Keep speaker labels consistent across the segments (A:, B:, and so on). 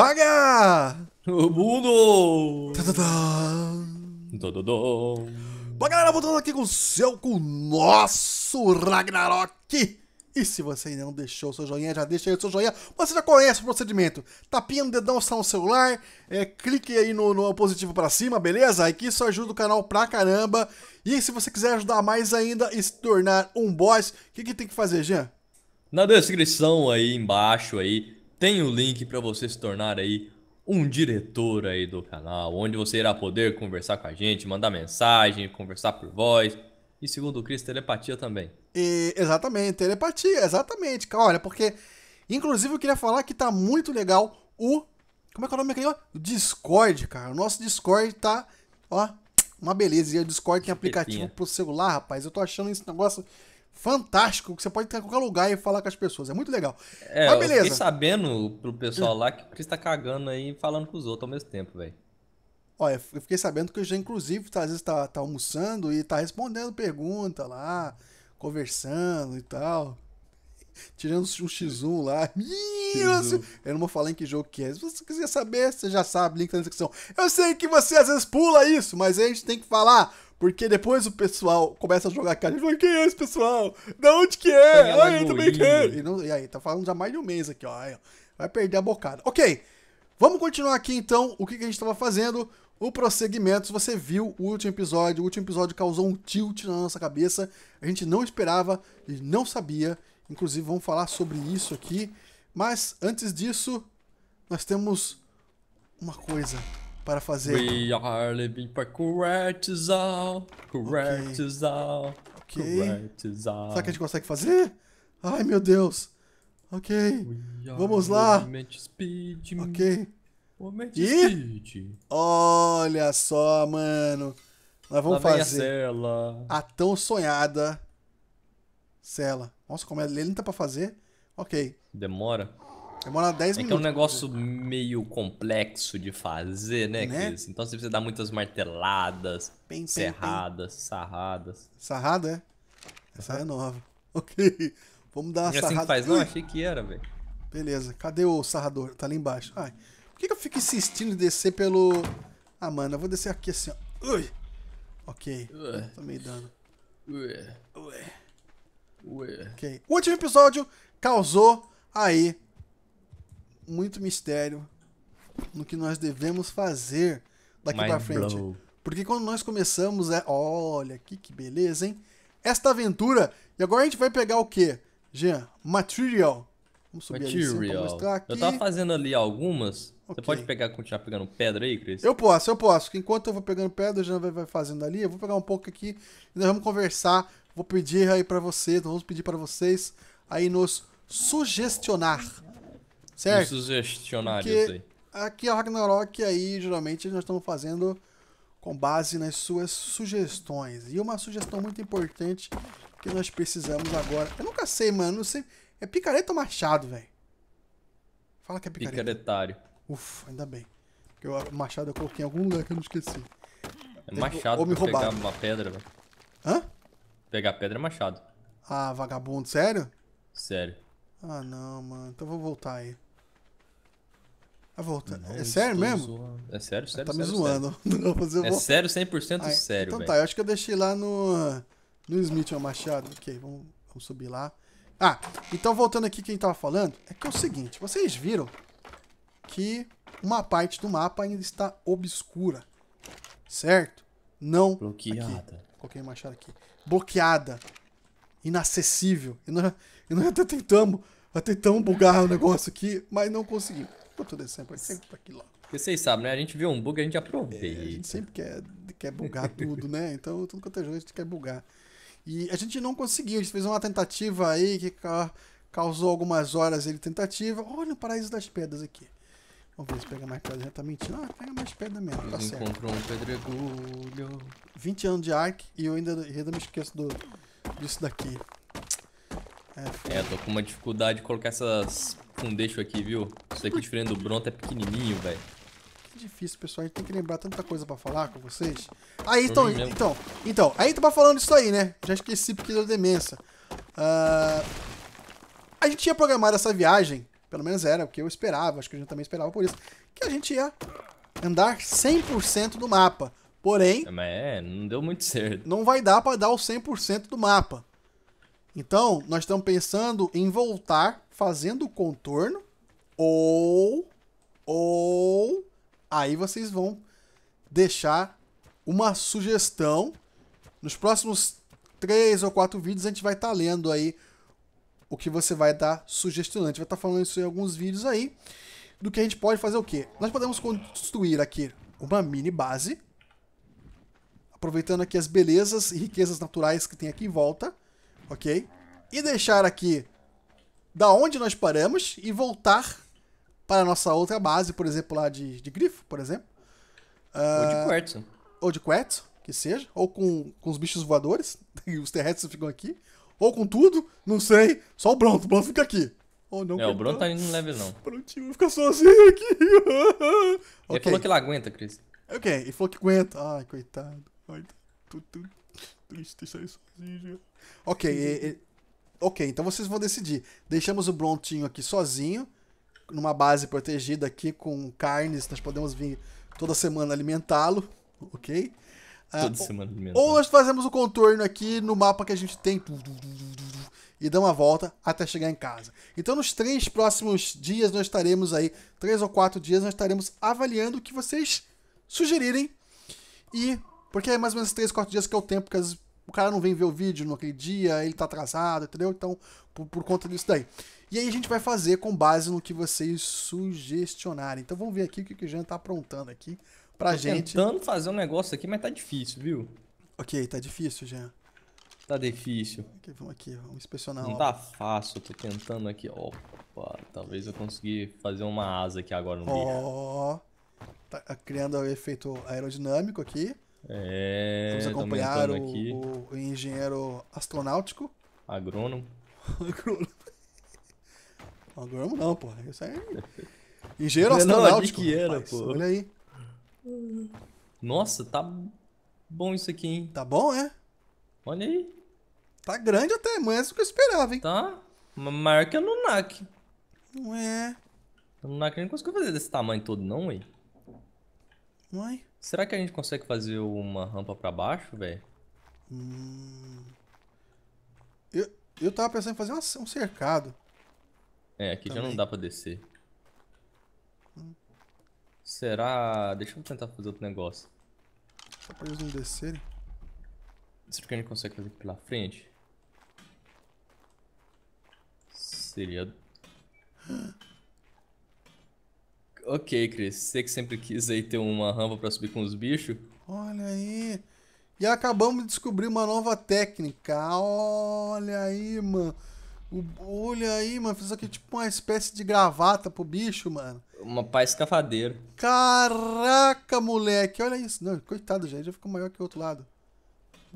A: Vaga! O mundo! Tadadã.
B: Bom,
A: galera, voltando aqui com o seu, com o nosso Ragnarok. E se você ainda não deixou o seu joinha, já deixa aí o seu joinha. Você já conhece o procedimento. Tapinha no dedão, está no celular. É, clique aí no, no positivo para cima, beleza? Aqui isso ajuda o canal pra caramba. E se você quiser ajudar mais ainda e se tornar um boss, o que, que tem que fazer, Jean?
B: Na descrição aí embaixo aí tem o link para você se tornar aí um diretor aí do canal, onde você irá poder conversar com a gente, mandar mensagem, conversar por voz. E segundo o Cris, telepatia também.
A: E, exatamente, telepatia, exatamente. Olha, porque inclusive eu queria falar que tá muito legal o como é que é o nome o Discord, cara. O nosso Discord tá, ó, uma beleza. E o Discord tem aplicativo pro celular, rapaz. Eu tô achando esse negócio fantástico, que você pode entrar em qualquer lugar e falar com as pessoas. É muito legal. É, Mas beleza. Eu fiquei
B: sabendo pro pessoal lá que o Chris tá cagando aí e falando com os outros ao mesmo tempo, velho.
A: Olha, eu fiquei sabendo que o já, inclusive, tá, às vezes tá, tá almoçando e tá respondendo pergunta lá, conversando e tal. Tirando um X1 lá. x Eu não vou falar em que jogo que é. Se você quiser saber, você já sabe, link na descrição. Eu sei que você às vezes pula isso, mas a gente tem que falar. Porque depois o pessoal começa a jogar cara, e fala, quem é esse pessoal? Da onde que é? Ai, eu também quero. E, não, e, aí, tá falando já mais de um mês aqui, ó. Aí, ó. Vai perder a bocada. Ok, vamos continuar aqui então o que, que a gente estava fazendo. O prosseguimento, se você viu o último episódio, o último episódio causou um tilt na nossa cabeça. A gente não esperava e não sabia. Inclusive, vamos falar sobre isso aqui. Mas antes disso, nós temos uma coisa para fazer. We
B: are living for
A: correctizal, correctizal, okay. correctizal. Será que a gente consegue fazer? Ai, meu Deus. Ok, vamos lá. Speed. Ok. E speed. olha só, mano. Nós vamos fazer a, a, tão sonhada cela. Nossa, como é lenta pra fazer. Ok.
B: Demora.
A: Demora 10 é minutos. É que é um
B: negócio meio complexo de fazer, né, né? Cris? Então você assim, precisa dar muitas marteladas, bem, serradas, bem, sarradas.
A: Sarrada, é? Essa é nova. Ok. Vamos dar uma sarrada. É assim que faz? Não, Ui. achei que era, velho. Beleza. Cadê o sarrador? Tá ali embaixo. Ai. Por que, que eu fico insistindo em descer pelo... Ah, mano, eu vou descer aqui assim, ó. Ui. Ok. Ué. Tomei dano. Ué. Ué. Ué. Ok. O último episódio causou aí muito mistério no que nós devemos fazer daqui para pra frente. Blow. Porque quando nós começamos, é. Olha aqui que beleza, hein? Esta aventura. E agora a gente vai pegar o quê? Jean, material. Vamos subir material. ali aqui. Eu tava
B: fazendo ali algumas. Okay. Você pode pegar, continuar pegando pedra aí, Cris? Eu posso,
A: eu posso. Enquanto eu vou pegando pedra, já vai fazendo ali. Eu vou pegar um pouco aqui e nós vamos conversar. Vou pedir aí para vocês, vamos pedir para vocês aí nos sugestionar Certo?
B: Sugestionários Porque aí.
A: Aqui o é Ragnarok aí, geralmente, nós estamos fazendo com base nas suas sugestões. E uma sugestão muito importante que nós precisamos agora. Eu nunca sei, mano. Não sei. É picareta ou machado, velho? Fala que é
B: picareta. Picaretário.
A: Ufa, ainda bem. Porque o machado eu coloquei em algum lugar que eu não esqueci. É machado ou me roubar. pegar
B: uma pedra, velho. Né? Hã? Pegar pedra é machado.
A: Ah, vagabundo, sério? Sério. Ah, não, mano. Então vou voltar aí. A volta. Não, é sério mesmo? Zoando. É sério, ah, sério. Tá me zoando. Sério. Não, mas vou... É sério, 100% Aí, sério. Então véio. tá, eu acho que eu deixei lá no. No Smith Machado. Ok, vamos, vamos subir lá. Ah, então voltando aqui quem tava falando, é que é o seguinte, vocês viram que uma parte do mapa ainda está obscura, certo? Não bloqueada. Aqui. Coloquei machado aqui. Bloqueada. Inacessível. E nós, e nós até tentamos, até tentamos bugar o negócio aqui, mas não conseguimos. É pra tu descer pra sempre aqui logo. Porque vocês sabem, né? A gente vê um bug, a gente aproveita. É, a gente sempre quer, quer bugar tudo, né? Então, tudo quanto é jogo, a gente quer bugar. E a gente não conseguiu, a gente fez uma tentativa aí que causou algumas horas ele tentativa. Olha o paraíso das pedras aqui. Vamos ver se pega mais pedra. Já tá mentindo. Ah, pega mais pedra mesmo, tá certo. Encontrou um pedregulho. 20 anos de arc e eu ainda, ainda me esqueço do, disso daqui.
B: É, é, tô com uma dificuldade de colocar essas um deixo aqui, viu? Isso daqui, diferente do Bronto, é pequenininho, velho.
A: Que difícil, pessoal. A gente tem que lembrar tanta coisa pra falar com vocês. Aí, então, uhum, então, então, então, aí tava falando isso aí, né? Já esqueci porque deu demência. Uh, a gente tinha programado essa viagem, pelo menos era, o que eu esperava, acho que a gente também esperava por isso, que a gente ia andar 100% do mapa. Porém...
B: É, não deu muito certo.
A: Não vai dar pra dar o 100% do mapa. Então, nós estamos pensando em voltar fazendo o contorno ou ou aí vocês vão deixar uma sugestão nos próximos três ou quatro vídeos a gente vai estar tá lendo aí o que você vai estar sugestionando. A gente vai estar tá falando isso em alguns vídeos aí do que a gente pode fazer o quê? Nós podemos construir aqui uma mini base aproveitando aqui as belezas e riquezas naturais que tem aqui em volta ok? E deixar aqui da onde nós paramos e voltar para a nossa outra base, por exemplo, lá de, de grifo, por exemplo. Uh, ou de ah, quartzo. Ou de quartzo, que seja. Ou com, com os bichos voadores, e os terrestres ficam aqui. Ou com tudo, não sei. Só o Bronto, o Bronto fica aqui. Ou não, é, o Bronto tá indo no level não. Prontinho, vai ficar sozinho aqui. Ele falou que ele aguenta, Cris. Ok, ele falou que aguenta. Ai, coitado. Ai, tu, tu, Triste sair sozinho. Ok, e, e, ok, então vocês vão decidir. Deixamos o Brontinho aqui sozinho, numa base protegida aqui com carnes. Nós podemos vir toda semana alimentá-lo, ok? Ah, toda semana alimentá-lo. Ou nós fazemos o contorno aqui no mapa que a gente tem e dá uma volta até chegar em casa. Então, nos três próximos dias, nós estaremos aí, três ou quatro dias, nós estaremos avaliando o que vocês sugerirem e porque é mais ou menos 3, 4 dias que é o tempo, porque o cara não vem ver o vídeo naquele dia, ele tá atrasado, entendeu? Então, por, por conta disso daí. E aí a gente vai fazer com base no que vocês sugestionarem. Então vamos ver aqui o que o Jean tá aprontando aqui pra Tô gente. tentando
B: fazer um negócio aqui, mas tá difícil, viu?
A: Ok, tá difícil, Jean. Tá difícil. Okay, vamos aqui, vamos inspecionar. Não ó. tá
B: fácil, tô tentando aqui. Opa, talvez eu consiga fazer uma asa aqui agora no
A: Ó, tá criando o efeito aerodinâmico aqui.
B: É, Vamos acompanhar o,
A: o, engenheiro astronáutico.
B: Agrônomo. agrônomo.
A: Agrônomo não, pô Isso aí. É engenheiro astronáutico. Não, que
B: era, pô. Olha aí. Nossa, tá bom isso aqui, hein? Tá bom, é? Olha aí. Tá grande até, é do que eu esperava, hein? Tá. Maior que a Nunak. Não é. A Nunak nem conseguiu fazer desse tamanho todo, não, ué. Uai. É? Será que a gente consegue fazer uma rampa pra baixo, velho?
A: Hum... Eu, eu tava pensando em fazer uma, um cercado.
B: É, aqui Também. já não dá pra descer. Hum. Será... Deixa eu tentar fazer outro negócio.
A: Só pra eles não descerem.
B: Será que a gente consegue fazer pela frente? Seria... Ok, Chris. você que sempre quis aí ter uma rampa para subir com os bichos.
A: Olha aí. E acabamos de descobrir uma nova técnica. Olha aí, mano. Olha aí, mano. Fiz aqui tipo uma espécie de gravata pro bicho, mano.
B: Uma pá escafadeira.
A: Caraca, moleque. Olha isso. Não, coitado, gente. Já ficou maior que o outro lado.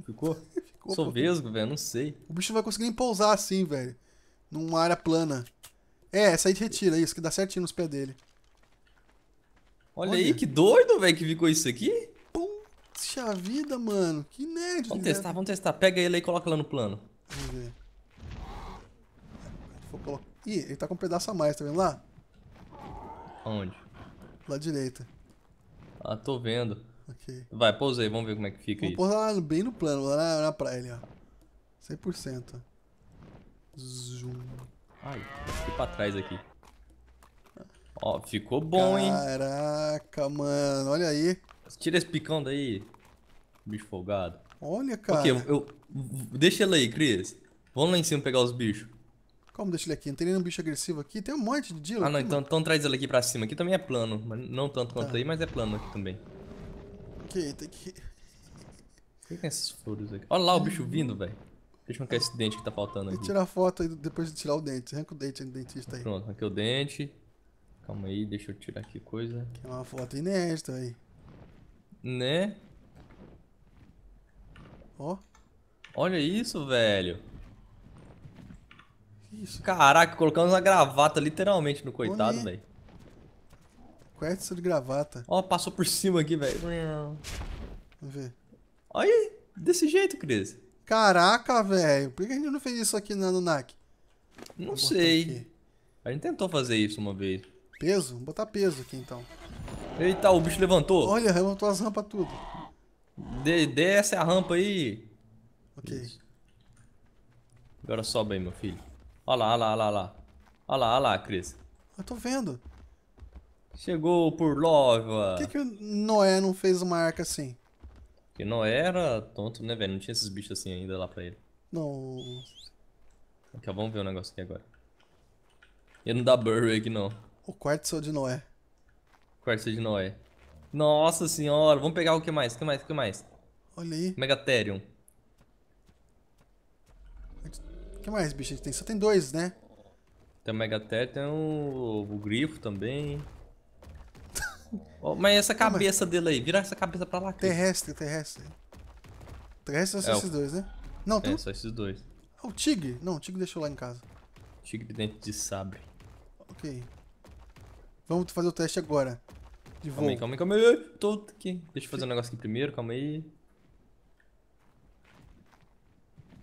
A: Ficou? ficou Sou vesgo, velho. Não sei. O bicho não vai conseguir nem pousar assim, velho. Numa área plana. É, essa aí retira isso, que dá certinho nos pés dele.
B: Olha, Olha, aí que doido, velho, que ficou isso aqui.
A: Puxa vida, mano. Que nerd. Vamos né? testar,
B: vamos testar. Pega ele aí e coloca lá no plano. Vamos ver.
A: Ih, ele tá com um pedaço a mais, tá vendo lá? Onde? Lá direita.
B: Ah, tô vendo. Ok. Vai, pousa aí, vamos ver como é que fica Vou isso.
A: Vou bem no plano, lá na, na praia ali, ó. 100%. Zoom. Ai,
B: fiquei pra trás aqui. Ó, ficou bom, hein?
A: Caraca, mano, olha aí.
B: Tira esse picão daí, bicho folgado.
A: Olha, cara. Ok, eu,
B: eu deixa ele aí, Cris. Vamos lá em cima pegar os bichos.
A: Como deixa ele aqui? Não tem nenhum bicho agressivo aqui? Tem um monte de dilo. Ah, não, então,
B: então traz ele aqui pra cima. Aqui também é plano. Mas não tanto quanto tá. aí, mas é plano aqui também.
A: Ok, tem que. O
B: que, que é esses furos aqui? Olha lá o bicho vindo, velho. Deixa eu arrancar esse dente que tá faltando aqui. Tira
A: tirar foto aí depois de tirar o dente. Arranca o dente do dentista aí. Pronto,
B: arranquei o dente. Calma aí, deixa eu tirar aqui coisa.
A: Que é uma foto inédita aí. Né? Ó.
B: Olha isso, velho. Isso. Caraca, colocamos uma gravata literalmente no coitado, velho.
A: Quartzo de gravata. Ó, passou por cima aqui, velho. Vamos ver. Olha aí, desse jeito, Cris. Caraca, velho. Por que a gente não fez isso aqui na Nunak? Não sei.
B: A gente tentou fazer isso uma vez.
A: Peso? Vamos botar peso aqui então.
B: Eita, o bicho levantou.
A: Olha, levantou as rampas tudo.
B: De desce a rampa aí. Ok. Isso. Agora sobe aí, meu filho. Olha lá, olha lá, olha lá. Olha lá, olha lá, Cris.
A: Eu tô vendo. Chegou
B: por Lova. Por
A: que, que o Noé não fez uma arca assim?
B: Porque Noé era tonto, né, velho? Não tinha esses bichos assim ainda lá pra ele. Não. Aqui, ó, vamos ver o negócio aqui agora. Ele não dá burry aqui, não.
A: O Quartzo de Noé.
B: Quartzo de Noé. Nossa senhora, vamos pegar o que mais? O que mais? O que mais? Olha aí. Megatherium.
A: O que mais, bicho? A gente tem? Só tem dois, né?
B: Tem o Megatherium, tem o, o Grifo também. oh, mas essa cabeça mas... dele aí, vira essa cabeça pra lá. Aqui.
A: Terrestre, terrestre.
B: Terrestre são é só é, esses o... dois, né? Não, tem. É, só esses dois.
A: Ah, o Tigre? Não, o Tigre deixou lá em casa.
B: Tigre dentro de sabre.
A: Ok. Vamos fazer o teste agora. De Calma aí, calma
B: aí, calma aí. Tô aqui. Deixa eu fazer um negócio aqui primeiro, calma aí.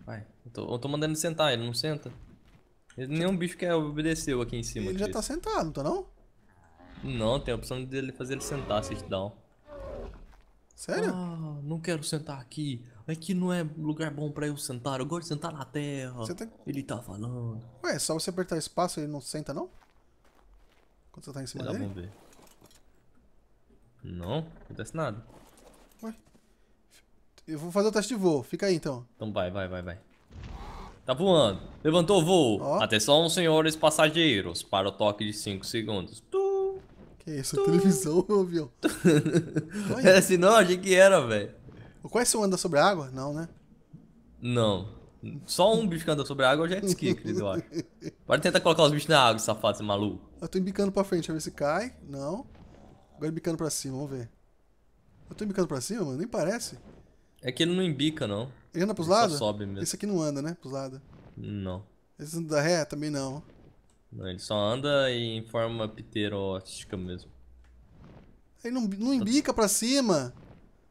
B: Vai. Eu tô, eu tô mandando ele sentar, ele não senta. Ele, nenhum bicho quer obedecer aqui em cima. Ele já tá
A: sentado, não tá não?
B: Não, tem a opção de fazer ele sentar, sit down.
A: Sério? Ah, não quero sentar aqui.
B: Aqui é não é lugar bom pra eu sentar. Eu gosto de sentar na terra. Tá- ele tá falando.
A: Ué, é só você apertar espaço ele não senta, não? Quando você tá em cima dele?
B: ver. Não, acontece nada.
A: Ué? Eu vou fazer o teste de voo, fica aí então.
B: Então vai, vai, vai, vai. Tá voando. Levantou o voo. Oh. Atenção, senhores passageiros, para o toque de 5 segundos. Tu,
A: que isso, tu, televisão ou avião?
B: é, se não, achei que era, velho.
A: O Quest é anda sobre a água? Não, né?
B: Não. Só um bicho que anda sobre a água é o jet ski, eu acho. Pode tentar colocar os bichos na água, safado, esse maluco.
A: Eu tô embicando pra frente, deixa eu ver se cai. Não. Agora embicando pra cima, vamos ver. Eu tô embicando pra cima, mano? Nem parece.
B: É que ele não embica, não. Ele anda pros ele lados? sobe mesmo. Esse
A: aqui não anda, né? Pros lados. Não. Esse anda ré? Também não.
B: Não, ele só anda em forma pterótica mesmo.
A: Ele não, não tá embica pra cima.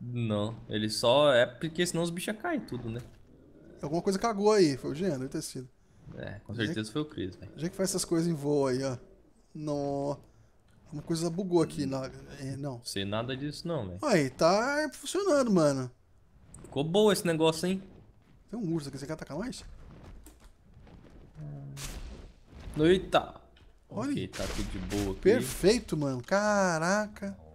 B: Não, ele só... É porque
A: senão os bichos caem tudo, né? Alguma coisa cagou aí. Foi o Jean, deve ter sido.
B: É, com certeza Jean, foi o Cris, velho.
A: Já que faz essas coisas em voo aí, ó. No... Uma coisa bugou aqui. Na... Eh, não.
B: Sei nada disso, não, velho. Aí,
A: tá funcionando, mano. Ficou boa esse negócio, hein? Tem um urso aqui, você quer atacar mais?
B: Eita! Olha. Ok, tá tudo de boa aqui. Perfeito,
A: mano. Caraca.